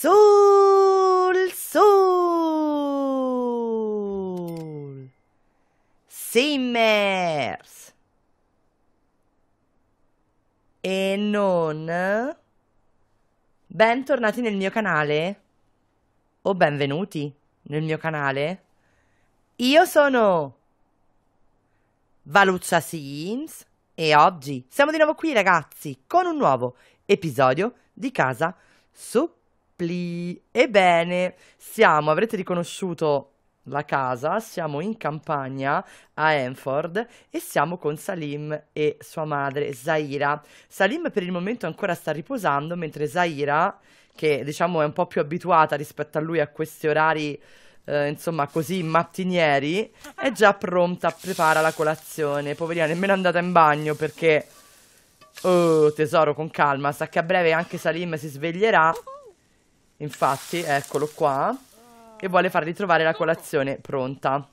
Sul, sul. Simmers. E non... Bentornati nel mio canale. O benvenuti nel mio canale. Io sono... Valuccia Sims e oggi siamo di nuovo qui ragazzi con un nuovo episodio di Casa Super. Napoli. Ebbene, siamo, avrete riconosciuto la casa, siamo in campagna a Enford e siamo con Salim e sua madre Zaira. Salim per il momento ancora sta riposando, mentre Zaira, che diciamo è un po' più abituata rispetto a lui a questi orari eh, insomma così mattinieri, è già pronta, a preparare la colazione. Poverina, nemmeno è andata in bagno perché Oh, tesoro, con calma, sa che a breve anche Salim si sveglierà Infatti, eccolo qua. E vuole fargli trovare la colazione pronta.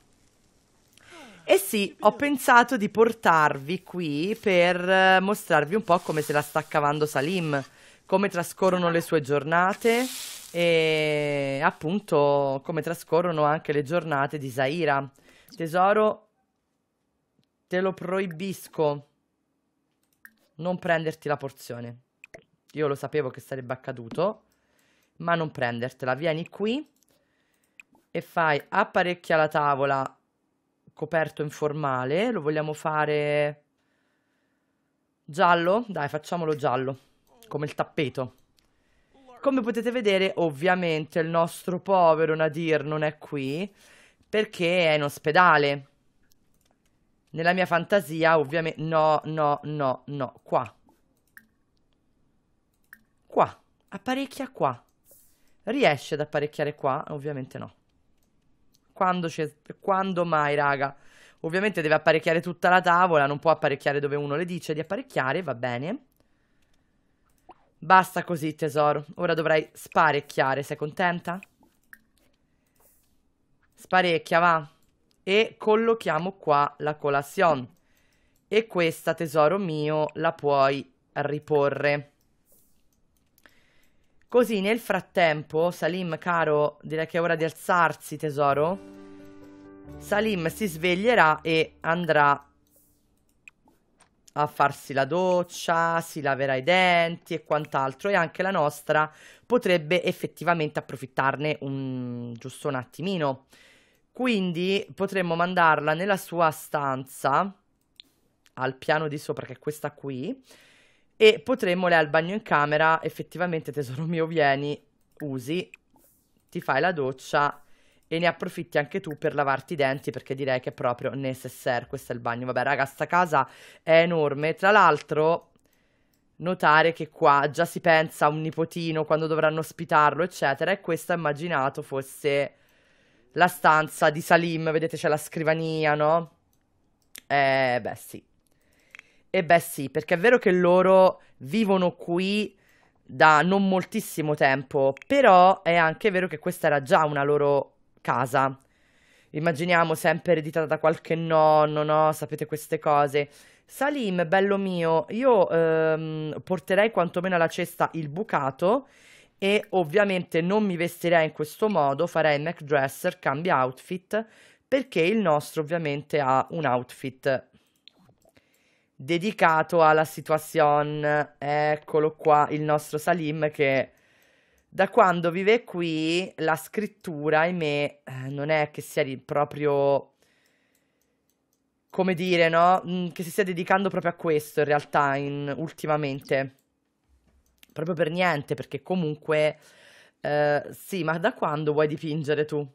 E sì, ho pensato di portarvi qui per eh, mostrarvi un po' come se la sta cavando Salim, come trascorrono le sue giornate e appunto come trascorrono anche le giornate di Zaira. Tesoro, te lo proibisco. Non prenderti la porzione. Io lo sapevo che sarebbe accaduto ma non prendertela. Vieni qui e fai apparecchia la tavola coperto informale. Lo vogliamo fare giallo? Dai, facciamolo giallo, come il tappeto. Come potete vedere, ovviamente il nostro povero Nadir non è qui perché è in ospedale. Nella mia fantasia, ovviamente... No, no, no, no, qua. Qua. Apparecchia qua. Riesce ad apparecchiare qua? Ovviamente no. Quando, quando mai, raga? Ovviamente deve apparecchiare tutta la tavola, non può apparecchiare dove uno le dice di apparecchiare, va bene. Basta così, tesoro. Ora dovrai sparecchiare, sei contenta? Sparecchia, va. E collochiamo qua la colazione. E questa, tesoro mio, la puoi riporre. Così nel frattempo, Salim, caro, direi che è ora di alzarsi, tesoro. Salim si sveglierà e andrà a farsi la doccia, si laverà i denti e quant'altro e anche la nostra potrebbe effettivamente approfittarne un giusto un attimino. Quindi potremmo mandarla nella sua stanza al piano di sopra che è questa qui e potremmo lei al bagno in camera, effettivamente tesoro mio vieni, usi, ti fai la doccia e ne approfitti anche tu per lavarti i denti perché direi che è proprio necessaire, questo è il bagno. Vabbè raga, sta casa è enorme, tra l'altro notare che qua già si pensa a un nipotino quando dovranno ospitarlo eccetera e questa immaginato fosse la stanza di Salim, vedete c'è la scrivania no? Eh beh sì. E beh sì, perché è vero che loro vivono qui da non moltissimo tempo, però è anche vero che questa era già una loro casa. Immaginiamo sempre ereditata da qualche nonno, no? Sapete queste cose. Salim, bello mio, io ehm, porterei quantomeno alla cesta il bucato e ovviamente non mi vestirei in questo modo, farei MacDresser, cambia outfit, perché il nostro ovviamente ha un outfit dedicato alla situazione. Eccolo qua, il nostro Salim che da quando vive qui la scrittura, ahimè, eh, non è che sia proprio come dire, no? Mm, che si stia dedicando proprio a questo in realtà in, ultimamente. Proprio per niente, perché comunque eh, sì, ma da quando vuoi dipingere tu?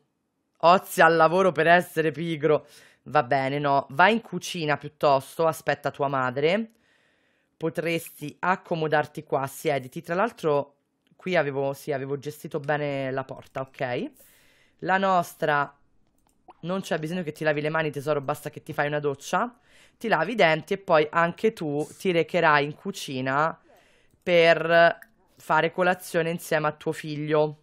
Ozia al lavoro per essere pigro. Va bene, no, vai in cucina piuttosto, aspetta tua madre. Potresti accomodarti qua, siediti. Tra l'altro, qui avevo, sì, avevo gestito bene la porta, ok? La nostra non c'è bisogno che ti lavi le mani, tesoro, basta che ti fai una doccia, ti lavi i denti e poi anche tu ti recherai in cucina per fare colazione insieme a tuo figlio.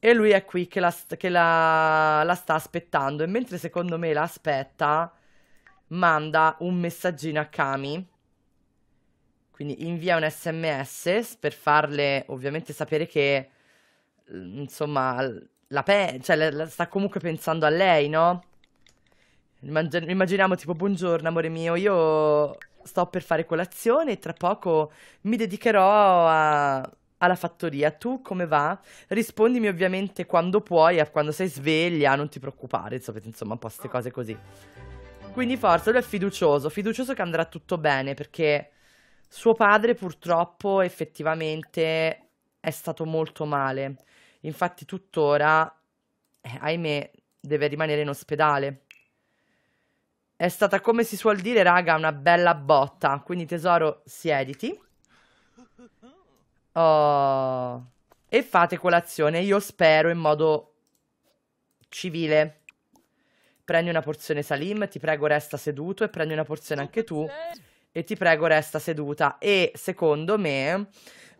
E lui è qui che, la, che la, la sta aspettando. E mentre secondo me la aspetta, manda un messaggino a Kami. Quindi invia un sms per farle ovviamente sapere che, insomma, la pe- cioè, la, la sta comunque pensando a lei, no? Immagin- immaginiamo tipo, buongiorno amore mio, io sto per fare colazione e tra poco mi dedicherò a alla fattoria. Tu come va? Rispondimi ovviamente quando puoi, quando sei sveglia, non ti preoccupare, sapete, insomma, un po' queste cose così. Quindi forza, lui è fiducioso, fiducioso che andrà tutto bene, perché suo padre purtroppo effettivamente è stato molto male. Infatti tuttora, eh, ahimè, deve rimanere in ospedale. È stata, come si suol dire, raga, una bella botta. Quindi tesoro, siediti Oh. E fate colazione, io spero, in modo civile. Prendi una porzione Salim, ti prego resta seduto e prendi una porzione anche tu e ti prego resta seduta. E secondo me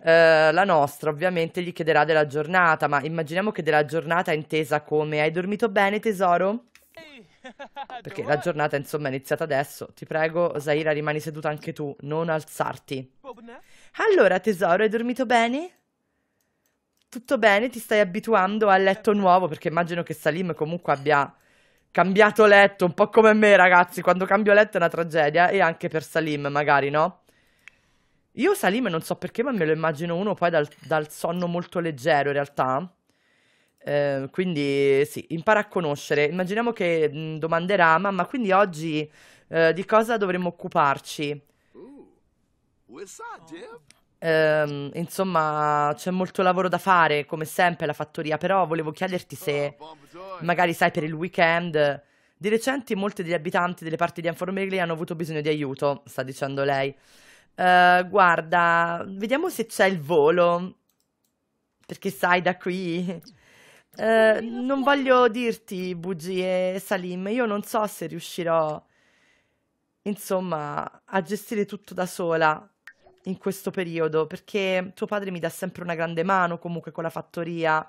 eh, la nostra ovviamente gli chiederà della giornata, ma immaginiamo che della giornata è intesa come hai dormito bene tesoro? Perché la giornata insomma è iniziata adesso. Ti prego Zaira rimani seduta anche tu, non alzarti. Allora, tesoro, hai dormito bene? Tutto bene? Ti stai abituando al letto nuovo? Perché immagino che Salim comunque abbia cambiato letto, un po' come me, ragazzi. Quando cambio letto è una tragedia. E anche per Salim, magari, no? Io Salim non so perché, ma me lo immagino uno poi dal, dal sonno molto leggero, in realtà. Eh, quindi sì, impara a conoscere. Immaginiamo che mh, domanderà, mamma, quindi oggi eh, di cosa dovremmo occuparci? Oh. Ehm, insomma, c'è molto lavoro da fare, come sempre, la fattoria, però volevo chiederti se, ah, magari sai, per il weekend, di recente molti degli abitanti delle parti di Anformegli hanno avuto bisogno di aiuto, sta dicendo lei. Eh, guarda, vediamo se c'è il volo, perché sai, da qui... Eh, non voglio dirti bugie, Salim, io non so se riuscirò, insomma, a gestire tutto da sola in questo periodo perché tuo padre mi dà sempre una grande mano comunque con la fattoria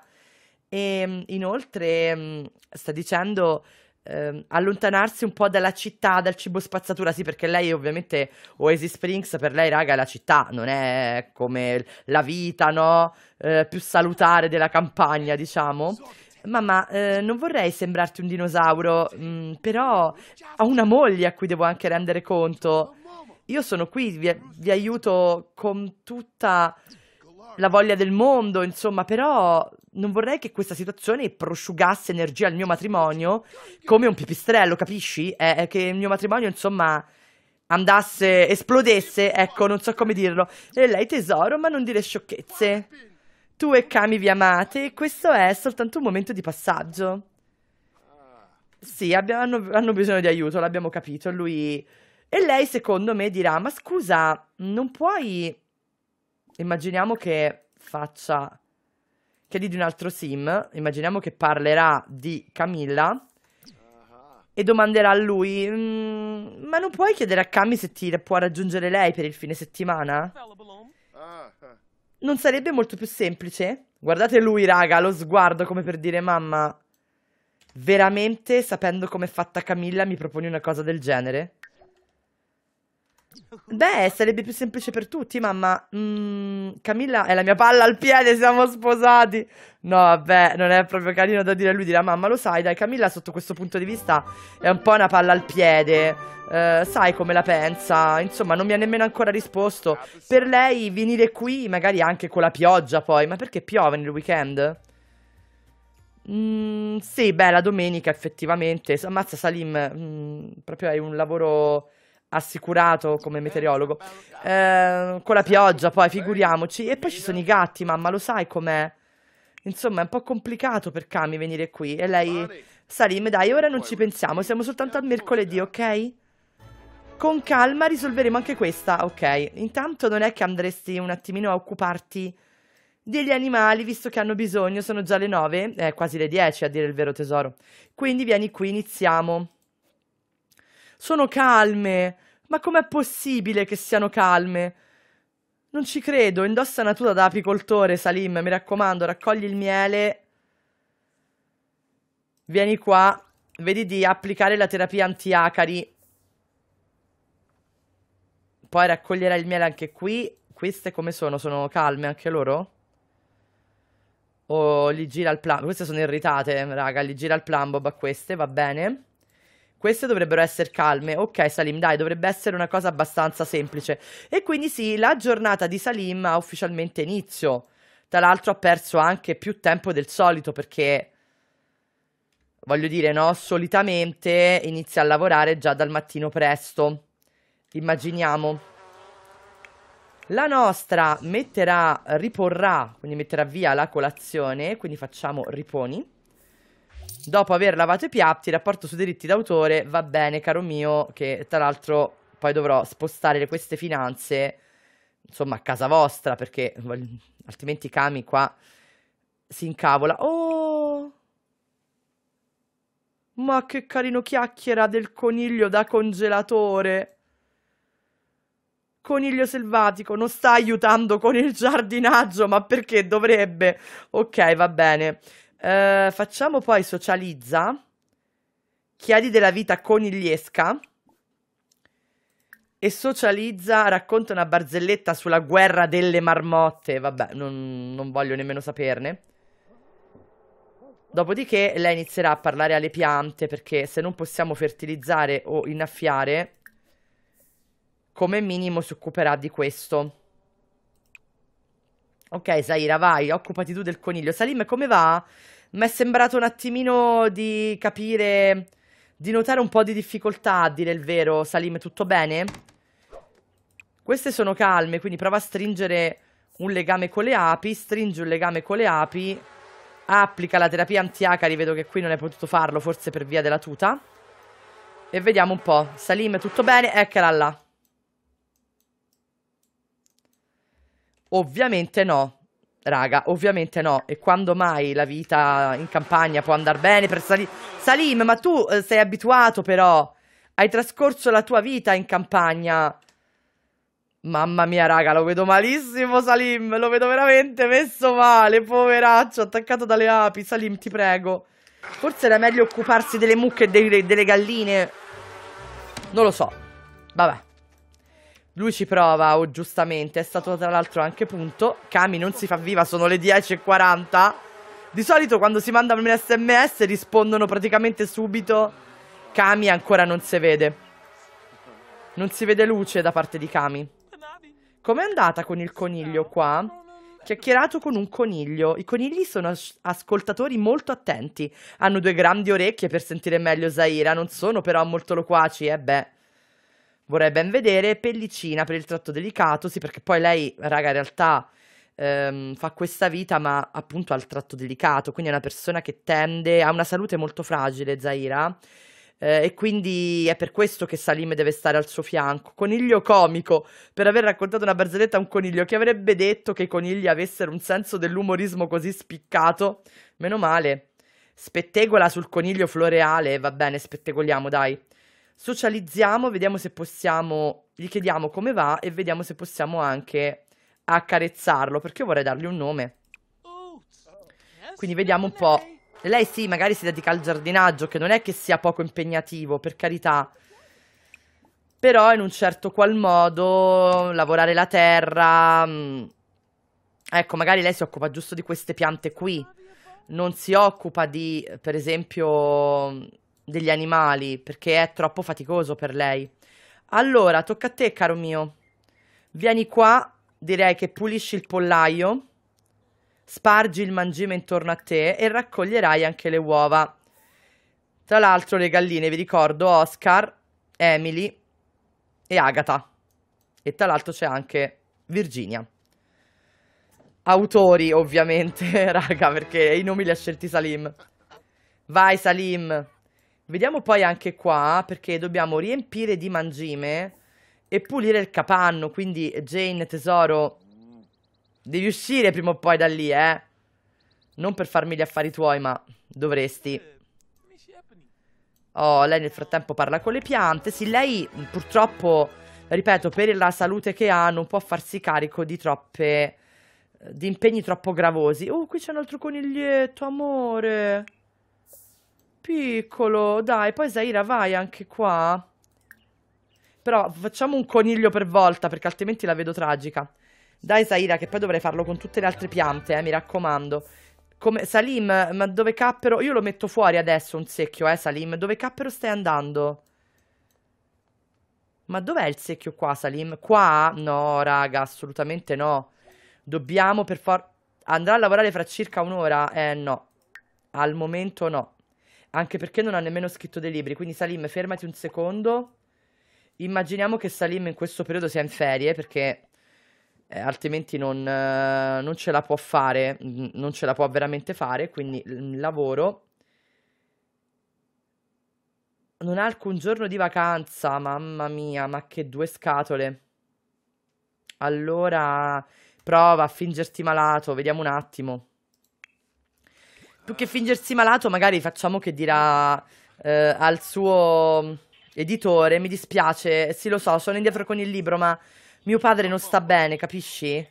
e ehm, inoltre mm, sta dicendo ehm, allontanarsi un po' dalla città, dal cibo spazzatura, sì perché lei ovviamente Oasis Springs per lei raga è la città, non è come la vita no? Eh, più salutare della campagna diciamo. Mamma, eh, non vorrei sembrarti un dinosauro, mh, mm, però ho una moglie a cui devo anche rendere conto io sono qui, vi, vi aiuto con tutta la voglia del mondo, insomma, però non vorrei che questa situazione prosciugasse energia al mio matrimonio come un pipistrello, capisci? È, è che il mio matrimonio, insomma, andasse, esplodesse, ecco, non so come dirlo. E lei tesoro, ma non dire sciocchezze. Tu e Kami vi amate e questo è soltanto un momento di passaggio. Sì, abbiamo, hanno, hanno bisogno di aiuto, l'abbiamo capito. Lui e lei, secondo me, dirà: Ma scusa, non puoi. Immaginiamo che faccia. che di un altro sim. Immaginiamo che parlerà di Camilla. E domanderà a lui: mm, Ma non puoi chiedere a Cami se ti può raggiungere lei per il fine settimana? Non sarebbe molto più semplice? Guardate lui, raga, lo sguardo come per dire: Mamma, veramente sapendo com'è fatta Camilla mi proponi una cosa del genere? Beh, sarebbe più semplice per tutti, mamma. Mm, Camilla è la mia palla al piede, siamo sposati. No, vabbè, non è proprio carino da dire a lui, dirà mamma, lo sai, dai, Camilla sotto questo punto di vista è un po' una palla al piede. Eh, sai come la pensa, insomma, non mi ha nemmeno ancora risposto. Per lei venire qui, magari anche con la pioggia poi, ma perché piove nel weekend? Mm, sì, beh, la domenica effettivamente. Ammazza Salim, mm, proprio hai un lavoro assicurato come meteorologo. Eh, con la pioggia, poi figuriamoci. E poi ci sono i gatti, mamma, lo sai com'è? Insomma, è un po' complicato per Cami venire qui. E lei, Salim, dai, ora non ci pensiamo, siamo soltanto al mercoledì, ok? Con calma risolveremo anche questa, ok? Intanto non è che andresti un attimino a occuparti degli animali, visto che hanno bisogno, sono già le 9, eh, quasi le 10 a dire il vero tesoro. Quindi vieni qui, iniziamo. Sono calme, ma com'è possibile che siano calme? Non ci credo, indossa una tuta da apicoltore, Salim, mi raccomando, raccogli il miele. Vieni qua, vedi di applicare la terapia antiacari. Poi raccoglierai il miele anche qui. Queste come sono? Sono calme anche loro? O oh, li gira il plumbo? Queste sono irritate, raga, li gira il plumbob a queste, va bene. Queste dovrebbero essere calme. Ok, Salim, dai, dovrebbe essere una cosa abbastanza semplice. E quindi sì, la giornata di Salim ha ufficialmente inizio. Tra l'altro ha perso anche più tempo del solito perché voglio dire, no? Solitamente inizia a lavorare già dal mattino presto. Immaginiamo. La nostra metterà, riporrà, quindi metterà via la colazione, quindi facciamo riponi. Dopo aver lavato i piatti, il rapporto sui diritti d'autore va bene, caro mio, che tra l'altro poi dovrò spostare queste finanze, insomma, a casa vostra, perché altrimenti Kami qua si incavola. Oh! Ma che carino chiacchiera del coniglio da congelatore! Coniglio selvatico, non sta aiutando con il giardinaggio, ma perché dovrebbe? Ok, va bene. Eh, facciamo poi socializza, chiedi della vita conigliesca e socializza, racconta una barzelletta sulla guerra delle marmotte, vabbè, non, non voglio nemmeno saperne. Dopodiché lei inizierà a parlare alle piante perché se non possiamo fertilizzare o innaffiare, come minimo si occuperà di questo. Ok, Saira, vai, occupati tu del coniglio. Salim, come va? Mi è sembrato un attimino di capire, di notare un po' di difficoltà, a dire il vero. Salim, tutto bene? Queste sono calme, quindi prova a stringere un legame con le api, stringi un legame con le api, applica la terapia antiacari, vedo che qui non hai potuto farlo, forse per via della tuta. E vediamo un po'. Salim, tutto bene? Eccola là. Ovviamente no. Raga, ovviamente no. E quando mai la vita in campagna può andare bene per salire? Salim, ma tu eh, sei abituato però. Hai trascorso la tua vita in campagna. Mamma mia, raga, lo vedo malissimo, Salim. Lo vedo veramente messo male, poveraccio, attaccato dalle api. Salim, ti prego. Forse era meglio occuparsi delle mucche e dei, delle galline. Non lo so. Vabbè. Lui ci prova, oh, giustamente, è stato tra l'altro anche punto. Kami non si fa viva, sono le 10.40. Di solito quando si mandano un sms rispondono praticamente subito. Kami ancora non si vede. Non si vede luce da parte di Kami. Com'è andata con il coniglio qua? Chiacchierato con un coniglio. I conigli sono as ascoltatori molto attenti. Hanno due grandi orecchie per sentire meglio Zaira. Non sono però molto loquaci, eh beh vorrei ben vedere, pellicina per il tratto delicato, sì, perché poi lei, raga, in realtà ehm, fa questa vita, ma appunto ha il tratto delicato, quindi è una persona che tende, ha una salute molto fragile, Zaira, eh, e quindi è per questo che Salim deve stare al suo fianco. Coniglio comico, per aver raccontato una barzelletta a un coniglio chi avrebbe detto che i conigli avessero un senso dell'umorismo così spiccato, meno male. Spettegola sul coniglio floreale, va bene, spettegoliamo, dai socializziamo, vediamo se possiamo, gli chiediamo come va e vediamo se possiamo anche accarezzarlo, perché io vorrei dargli un nome. Quindi vediamo un po'. Lei sì, magari si dedica al giardinaggio, che non è che sia poco impegnativo, per carità. Però in un certo qual modo lavorare la terra... Mm, ecco, magari lei si occupa giusto di queste piante qui. Non si occupa di, per esempio, degli animali perché è troppo faticoso per lei. Allora, tocca a te, caro mio. Vieni qua, direi che pulisci il pollaio, spargi il mangime intorno a te e raccoglierai anche le uova. Tra l'altro le galline, vi ricordo, Oscar, Emily e Agatha. E tra l'altro c'è anche Virginia. Autori, ovviamente, raga, perché i nomi li ha scelti Salim. Vai, Salim. Vediamo poi anche qua, perché dobbiamo riempire di mangime e pulire il capanno, quindi Jane, tesoro, devi uscire prima o poi da lì, eh. Non per farmi gli affari tuoi, ma dovresti. Oh, lei nel frattempo parla con le piante. Sì, lei purtroppo, ripeto, per la salute che ha non può farsi carico di troppe... di impegni troppo gravosi. Oh, qui c'è un altro coniglietto, eh, amore piccolo. Dai, poi Zaira vai anche qua. Però facciamo un coniglio per volta perché altrimenti la vedo tragica. Dai Zaira che poi dovrei farlo con tutte le altre piante, eh, mi raccomando. Come, Salim, ma dove cappero? Io lo metto fuori adesso un secchio, eh Salim. Dove cappero stai andando? Ma dov'è il secchio qua, Salim? Qua? No, raga, assolutamente no. Dobbiamo per forza... Andrà a lavorare fra circa un'ora? Eh, no. Al momento no. Anche perché non ha nemmeno scritto dei libri. Quindi Salim, fermati un secondo. Immaginiamo che Salim in questo periodo sia in ferie perché eh, altrimenti non, eh, non, ce la può fare, non ce la può veramente fare. Quindi lavoro. Non ha alcun giorno di vacanza, mamma mia, ma che due scatole. Allora, prova a fingerti malato, vediamo un attimo più che fingersi malato, magari facciamo che dirà eh, al suo editore: Mi dispiace, sì, lo so, sono indietro con il libro, ma mio padre non sta bene, capisci?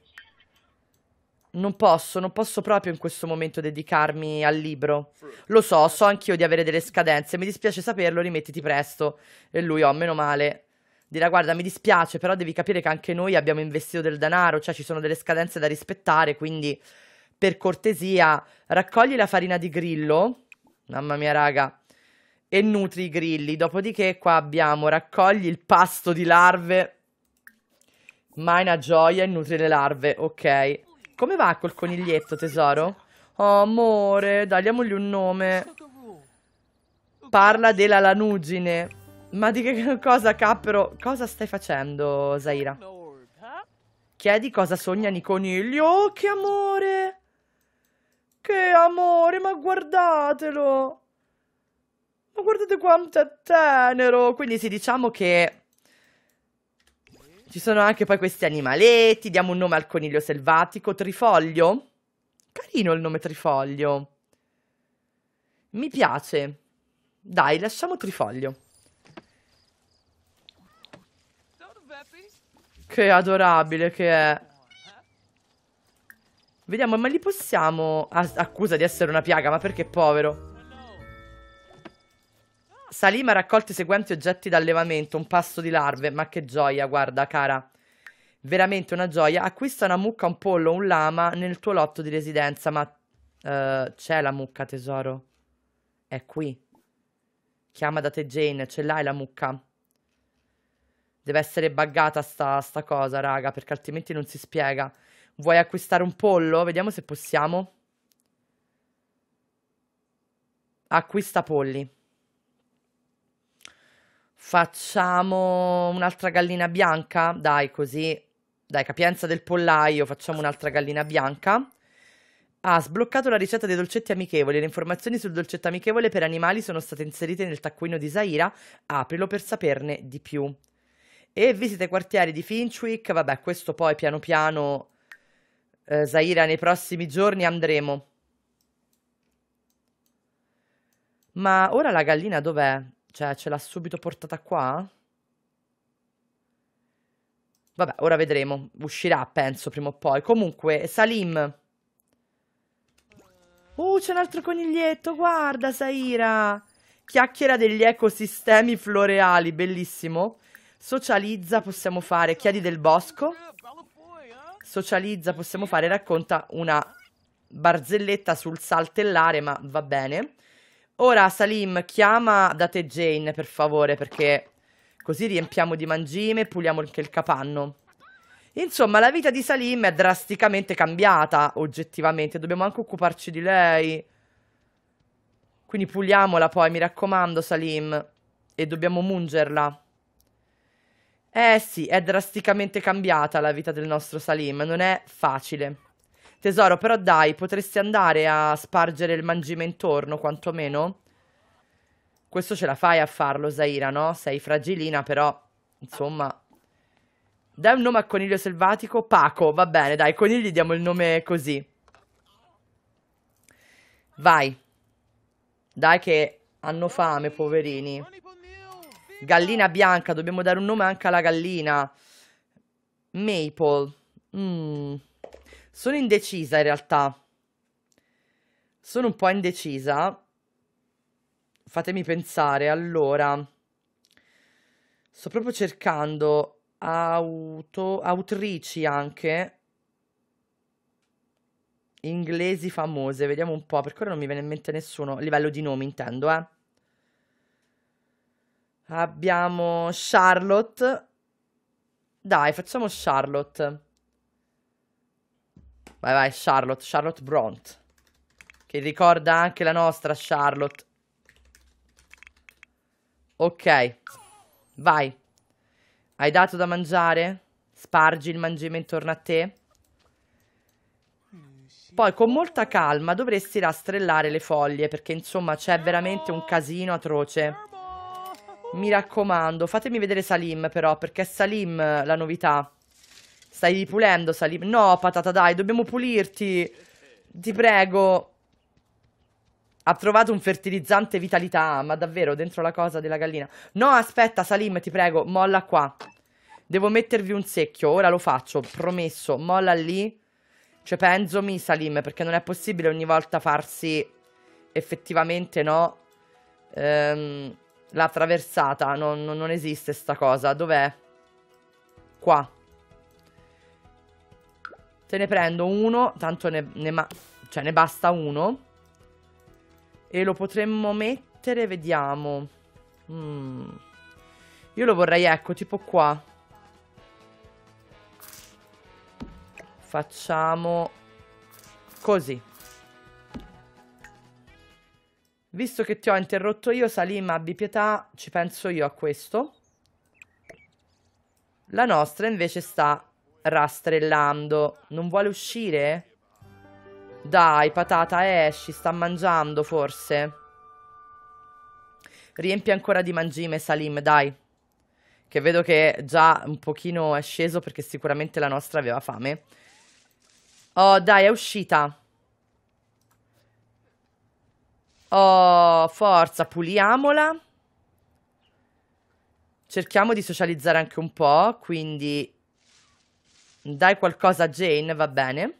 Non posso, non posso proprio in questo momento dedicarmi al libro. Lo so, so anch'io di avere delle scadenze, mi dispiace saperlo, rimettiti presto. E lui, oh, meno male. Dirà, guarda, mi dispiace, però devi capire che anche noi abbiamo investito del denaro, cioè ci sono delle scadenze da rispettare, quindi per cortesia, raccogli la farina di grillo, mamma mia raga, e nutri i grilli. Dopodiché qua abbiamo raccogli il pasto di larve, mai una gioia e nutri le larve, ok. Come va col coniglietto, tesoro? Oh, amore, dagliamogli un nome. Parla della lanugine. Ma di che cosa, cappero? Cosa stai facendo, Zaira? Chiedi cosa sognano i conigli. Oh, che amore! Che amore, ma guardatelo! Ma guardate quanto è tenero! Quindi sì, diciamo che... Ci sono anche poi questi animaletti, diamo un nome al coniglio selvatico, trifoglio. Carino il nome trifoglio. Mi piace. Dai, lasciamo trifoglio. Che adorabile che è. Vediamo, ma li possiamo... accusa di essere una piaga, ma perché povero? Salima ha raccolto i seguenti oggetti d'allevamento, un pasto di larve, ma che gioia, guarda cara. Veramente una gioia. Acquista una mucca, un pollo, un lama nel tuo lotto di residenza, ma uh, c'è la mucca tesoro. È qui. Chiama da te Jane, ce l'hai la mucca. Deve essere buggata sta, sta cosa, raga, perché altrimenti non si spiega. Vuoi acquistare un pollo? Vediamo se possiamo. Acquista polli. Facciamo un'altra gallina bianca? Dai, così. Dai, capienza del pollaio, facciamo un'altra gallina bianca. Ha ah, sbloccato la ricetta dei dolcetti amichevoli. Le informazioni sul dolcetto amichevole per animali sono state inserite nel taccuino di Zaira. Aprilo per saperne di più. E visita i quartieri di Finchwick. Vabbè, questo poi piano piano eh, Zaira, nei prossimi giorni andremo. Ma ora la gallina dov'è? Cioè, ce l'ha subito portata qua? Vabbè, ora vedremo. Uscirà, penso, prima o poi. Comunque, Salim. Uh, c'è un altro coniglietto, guarda, Saira. Chiacchiera degli ecosistemi floreali, bellissimo. Socializza, possiamo fare. Chiedi del bosco socializza, possiamo fare, racconta una barzelletta sul saltellare, ma va bene. Ora Salim, chiama da te Jane, per favore, perché così riempiamo di mangime e puliamo anche il capanno. Insomma, la vita di Salim è drasticamente cambiata, oggettivamente. Dobbiamo anche occuparci di lei. Quindi puliamola poi, mi raccomando, Salim. E dobbiamo mungerla. Eh sì, è drasticamente cambiata la vita del nostro Salim, non è facile. Tesoro, però dai, potresti andare a spargere il mangime intorno, quantomeno? Questo ce la fai a farlo, Zaira, no? Sei fragilina, però, insomma... Dai un nome a coniglio selvatico? Paco, va bene, dai, conigli diamo il nome così. Vai. Dai che hanno fame, poverini. Gallina bianca, dobbiamo dare un nome anche alla gallina. Maple. Mm. Sono indecisa in realtà. Sono un po' indecisa. Fatemi pensare, allora. Sto proprio cercando auto, autrici anche. Inglesi famose, vediamo un po', perché ora non mi viene in mente nessuno, a livello di nomi intendo, eh. Abbiamo Charlotte. Dai, facciamo Charlotte. Vai, vai, Charlotte, Charlotte Bront. Che ricorda anche la nostra Charlotte. Ok. Vai. Hai dato da mangiare? Spargi il mangime intorno a te? Poi con molta calma dovresti rastrellare le foglie perché insomma c'è veramente un casino atroce. Mi raccomando, fatemi vedere Salim però, perché Salim la novità. Stai ripulendo Salim? No, patata, dai, dobbiamo pulirti. Ti prego. Ha trovato un fertilizzante vitalità, ma davvero, dentro la cosa della gallina. No, aspetta, Salim, ti prego, molla qua. Devo mettervi un secchio, ora lo faccio, promesso. Molla lì. Cioè, pensomi, Salim, perché non è possibile ogni volta farsi effettivamente, no? Ehm... La traversata, non, non, non esiste sta cosa, dov'è? Qua. Te ne prendo uno, tanto ne, ne, cioè ne basta uno. E lo potremmo mettere, vediamo. Mm. Io lo vorrei, ecco, tipo qua. Facciamo così. Visto che ti ho interrotto io, Salima, abbi pietà, ci penso io a questo. La nostra invece sta rastrellando. Non vuole uscire? Dai, patata, esci, sta mangiando forse. Riempi ancora di mangime, Salim, dai. Che vedo che già un pochino è sceso perché sicuramente la nostra aveva fame. Oh, dai, è uscita. Oh, forza, puliamola. Cerchiamo di socializzare anche un po', quindi dai qualcosa a Jane, va bene.